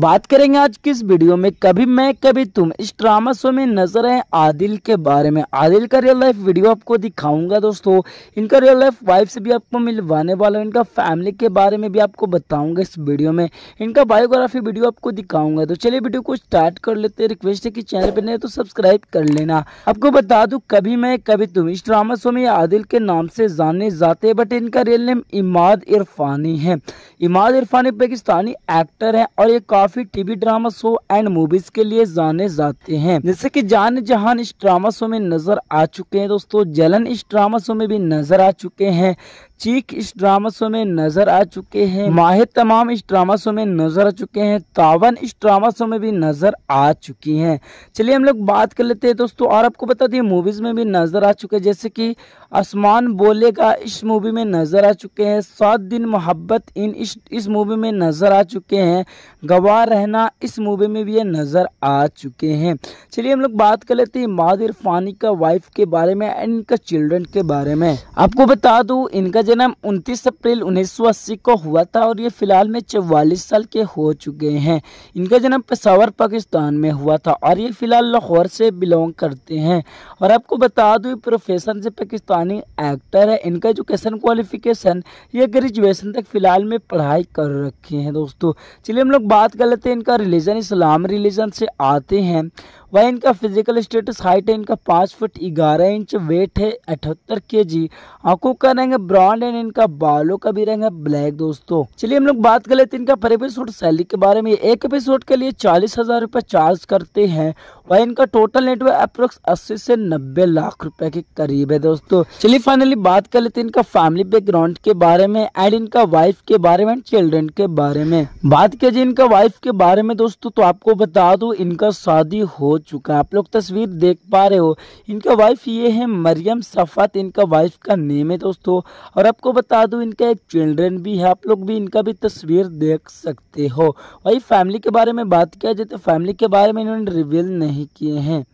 बात करेंगे आज किस वीडियो में कभी मैं कभी तुम इस ड्रामा शो में नजर आए आदिल के बारे में आदिल का रियल लाइफ वीडियो आपको दिखाऊंगा दोस्तों इनका रियल लाइफ वाइफ से भी आपको मिलवाने वाला हूँ इनका फैमिली के बारे में भी आपको बताऊंगा इस वीडियो में इनका बायोग्राफी वीडियो आपको दिखाऊंगा तो चलिए वीडियो को स्टार्ट कर लेते रिक्वेस्ट है कि चैनल पर नहीं तो सब्सक्राइब कर लेना आपको बता दू कभी मैं कभी तुम इस ड्रामा शो में आदिल के नाम से जाने जाते हैं बट इनका रियल नेम इमाद इरफानी है इमाद इरफानी पाकिस्तानी एक्टर है और ये काफी TV drama show and movies के लिए जाने जाते हैं जैसे कि जान जहान इस ड्रामा शो में नजर आ चुके हैं दोस्तों जलन इस ड्रामा शो में भी नजर आ चुके हैं चीख इस ड्रामा शो में नजर आ चुके हैं माहिर तमाम इस ड्रामा शो में नजर आ चुके हैं तावन इस ड्रामा शो में भी नजर आ चुकी हैं चलिए हम लोग बात कर लेते हैं दोस्तों और आपको बता दें मूवीज में भी नजर आ चुके हैं जैसे कि आसमान बोलेगा इस मूवी में नजर आ चुके हैं सात दिन मोहब्बत इन इस इस मूवी में नजर आ चुके हैं गवार रहना इस मूवी में भी ये नजर आ चुके हैं चलिए हम लोग बात कर लेते हैं माद इरफानी का वाइफ के बारे में एंड इनका चिल्ड्रन के बारे में आपको बता दू इनका जन्म 29 अप्रैल 1980 को हुआ था और ये फिलहाल में 44 साल के हो चुके हैं इनका जन्म पेशावर पाकिस्तान में हुआ था और ये फिलहाल लाहौर से बिलोंग करते हैं और आपको बता दूँ प्रोफेशन से पाकिस्तानी एक्टर है इनका एजुकेशन क्वालिफिकेशन ये ग्रेजुएशन तक फिलहाल में पढ़ाई कर रखी है दोस्तों चलिए हम लोग बात कर लेते हैं इनका रिलीजन इस्लाम रिलीजन से आते हैं वह इनका फिजिकल स्टेटस हाइट है इनका पाँच फुट ग्यारह इंच वेट है अठहत्तर के जी आंखों का रंग है ब्राउन एंड इनका बालों का भी रंग है ब्लैक दोस्तों चलिए हम लोग बात कर लेते हैं इनका पर एपिसोड सैलरी के बारे में एक एपिसोड के लिए चालीस हजार रुपये चार्ज करते हैं वह इनका टोटल नेटवर्क अप्रोक्स अस्सी से नब्बे लाख रुपए के करीब है दोस्तों चलिए फाइनली बात कर लेते हैं इनका फैमिली बैकग्राउंड के बारे में एंड इनका वाइफ के बारे में चिल्ड्रन के बारे में बात कीजिए इनका वाइफ के बारे में दोस्तों तो आपको बता दू इनका शादी हो चुका आप लोग तस्वीर देख पा रहे हो इनका वाइफ ये है मरियम सफ़त इनका वाइफ का नेम है दोस्तों और आपको बता दूँ इनका एक चिल्ड्रन भी है आप लोग भी इनका भी तस्वीर देख सकते हो वही फैमिली के बारे में बात किया जाए तो फैमिली के बारे में इन्होंने रिवील नहीं किए हैं